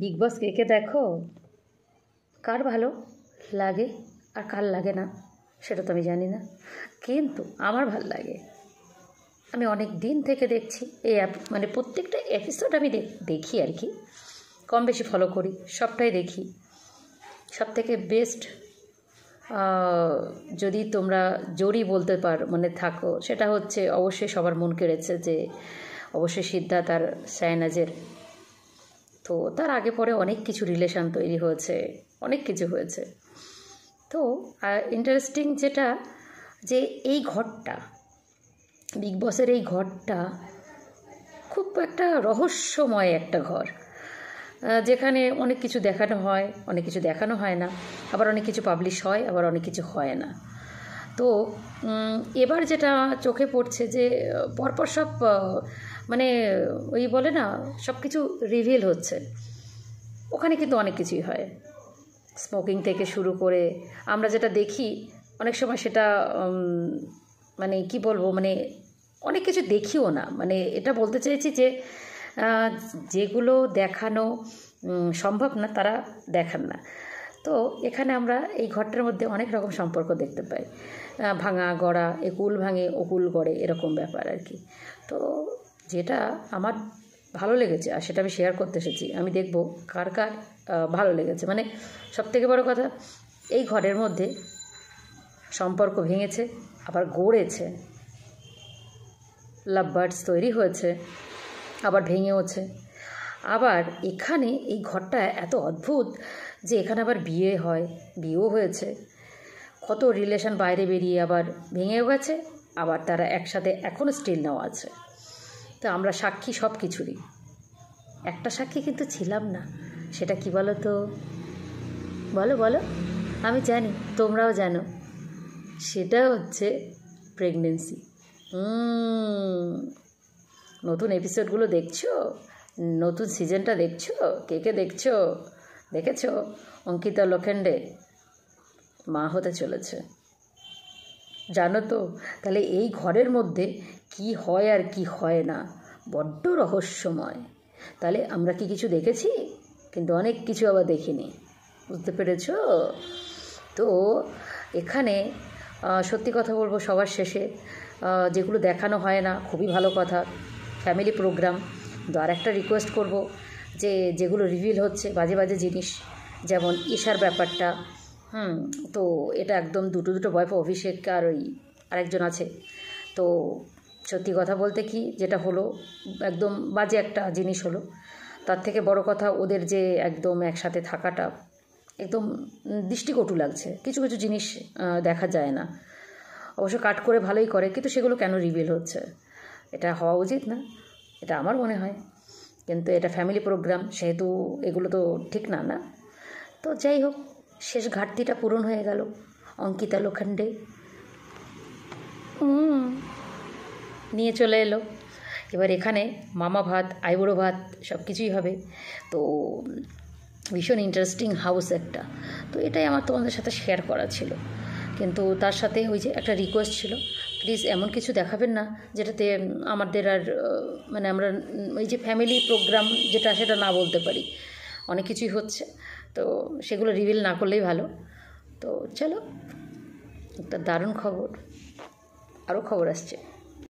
big বস কে কে দেখো কার ভালো লাগে আর কার লাগে না সেটা তো আমি জানি না কিন্তু আমার ভাল লাগে আমি অনেক দিন থেকে দেখছি এই অ্যাপ মানে প্রত্যেকটা এপিসোড আমি দেখি আর কি কম বেশি ফলো করি সবটাই দেখি সব থেকে বেস্ট যদি তোমরা জোরই বলতে পার মানে থাকো সেটা হচ্ছে অবশ্যই সবার মন কেড়েছে যে অবশ্যই সিদ্ধার্থ আর সায়নাজের তো তার আগে পরে অনেক কিছু রিলেশান তৈরি হয়েছে অনেক কিছু হয়েছে তো ইন্টারেস্টিং যেটা যে এই ঘরটা বিগ বসের এই ঘরটা খুব একটা রহস্যময় একটা ঘর যেখানে অনেক কিছু দেখানো হয় অনেক কিছু দেখানো হয় না আবার অনেক কিছু পাবলিশ হয় আবার অনেক কিছু হয় না তো এবার যেটা চোখে পড়ছে যে পরপর সব মানে ওই বলে না সব কিছু রিভিল হচ্ছে ওখানে কিন্তু অনেক কিছুই হয় স্মোকিং থেকে শুরু করে আমরা যেটা দেখি অনেক সময় সেটা মানে কি বলবো মানে অনেক কিছু দেখিও না মানে এটা বলতে চেয়েছি যে যেগুলো দেখানো সম্ভব না তারা দেখান না তো এখানে আমরা এই ঘরটার মধ্যে অনেক রকম সম্পর্ক দেখতে পাই ভাঙা গড়া একুল ভাঙে ওকুল গড়ে এরকম ব্যাপার আর কি তো যেটা আমার ভালো লেগেছে আর সেটা আমি শেয়ার করতে এসেছি আমি দেখব কার কার ভালো লেগেছে মানে সবথেকে বড় কথা এই ঘরের মধ্যে সম্পর্ক ভেঙেছে আবার গড়েছে লাভ বার্ডস তৈরি হয়েছে আবার ভেঙেওছে আবার এখানে এই ঘরটা এত অদ্ভুত যে এখানে আবার বিয়ে হয় বিয়েও হয়েছে কত রিলেশন বাইরে বেরিয়ে আবার ভেঙেও গেছে আবার তারা একসাথে এখনও স্টিল নেওয়া আছে তো আমরা সাক্ষী সব কিছুরই একটা সাক্ষী কিন্তু ছিলাম না সেটা কি বলো তো বলো বলো আমি জানি তোমরাও জানো সেটা হচ্ছে প্রেগনেন্সি নতুন এপিসোডগুলো দেখছো নতুন সিজনটা দেখছো কে কে দেখছো দেখেছো অঙ্কিতা লোখেন্ডে মা হতে চলেছে জানো তো তাহলে এই ঘরের মধ্যে কি হয় আর কি হয় না বড্ড রহস্যময় তাহলে আমরা কি কিছু দেখেছি কিন্তু অনেক কিছু আবার দেখিনি বুঝতে পেরেছ তো এখানে সত্যি কথা বলবো সবার শেষে যেগুলো দেখানো হয় না খুবই ভালো কথা ফ্যামিলি প্রোগ্রাম তো আর একটা রিকোয়েস্ট করব যে যেগুলো রিভিল হচ্ছে বাজে বাজে জিনিস যেমন ঈশার ব্যাপারটা হুম তো এটা একদম দুটো দুটো বয়ফ অভিষেক আর ওই আরেকজন আছে তো সত্যি কথা বলতে কি যেটা হলো একদম বাজে একটা জিনিস হলো তার থেকে বড় কথা ওদের যে একদম একসাথে থাকাটা একদম দৃষ্টিকটু লাগছে কিছু কিছু জিনিস দেখা যায় না অবশ্য কাট করে ভালোই করে কিন্তু সেগুলো কেন রিভিল হচ্ছে এটা হওয়া উচিত না এটা আমার মনে হয় কিন্তু এটা ফ্যামিলি প্রোগ্রাম সেহেতু এগুলো তো ঠিক না না তো যাই হোক শেষ ঘাটতিটা পূরণ হয়ে গেল অঙ্কিতা লোখান্ডে নিয়ে চলে এলো এবার এখানে মামা ভাত আইবুড়ো ভাত সব কিছুই হবে তো ভীষণ ইন্টারেস্টিং হাউস একটা তো এটাই আমার তোমাদের সাথে শেয়ার করা ছিল কিন্তু তার সাথে ওই যে একটা রিকোয়েস্ট ছিল প্লিজ এমন কিছু দেখাবেন না যেটাতে আমাদের আর মানে আমরা ওই যে ফ্যামিলি প্রোগ্রাম যেটা সেটা না বলতে পারি অনেক কিছুই হচ্ছে তো সেগুলো রিভিল না করলেই ভালো তো চলো একটা দারুণ খবর আরও খবর আসছে